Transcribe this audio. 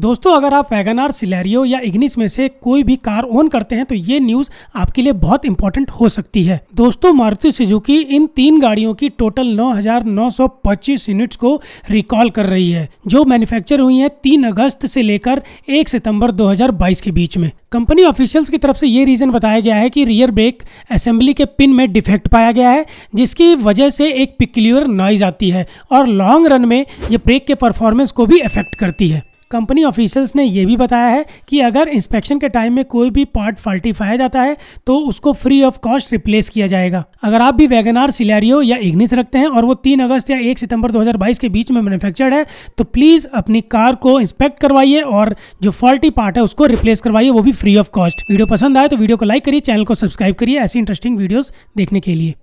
दोस्तों अगर आप वैगन आर सिलेरियो या इग्निस में से कोई भी कार ओन करते हैं तो ये न्यूज आपके लिए बहुत इंपॉर्टेंट हो सकती है दोस्तों मारुति सुजुकी इन तीन गाड़ियों की टोटल 9,925 यूनिट्स को रिकॉल कर रही है जो मैन्युफैक्चर हुई है तीन अगस्त से लेकर एक सितंबर 2022 के बीच में कंपनी ऑफिशियल्स की तरफ से ये रीजन बताया गया है कि रियर ब्रेक असेंबली के पिन में डिफेक्ट पाया गया है जिसकी वजह से एक पिक्लियर नॉइज आती है और लॉन्ग रन में ये ब्रेक के परफॉर्मेंस को भी अफेक्ट करती है कंपनी ऑफिशियल्स ने यह भी बताया है कि अगर इंस्पेक्शन के टाइम में कोई भी पार्ट फॉल्टी पाया जाता है तो उसको फ्री ऑफ कॉस्ट रिप्लेस किया जाएगा अगर आप भी वैगनार सिलेरियो या इग्निस रखते हैं और वो तीन अगस्त या एक सितंबर 2022 के बीच में मैन्युफैक्चर्ड है तो प्लीज़ अपनी कार को इंस्पेक्ट करवाइए और जो फॉल्टी पार्ट है उसको रिप्लेस करवाइए वो भी फ्री ऑफ कॉस्ट वीडियो पसंद आए तो वीडियो को लाइक करिए चैनल को सब्सक्राइब करिए ऐसी इंटरेस्टिंग वीडियोज़ देखने के लिए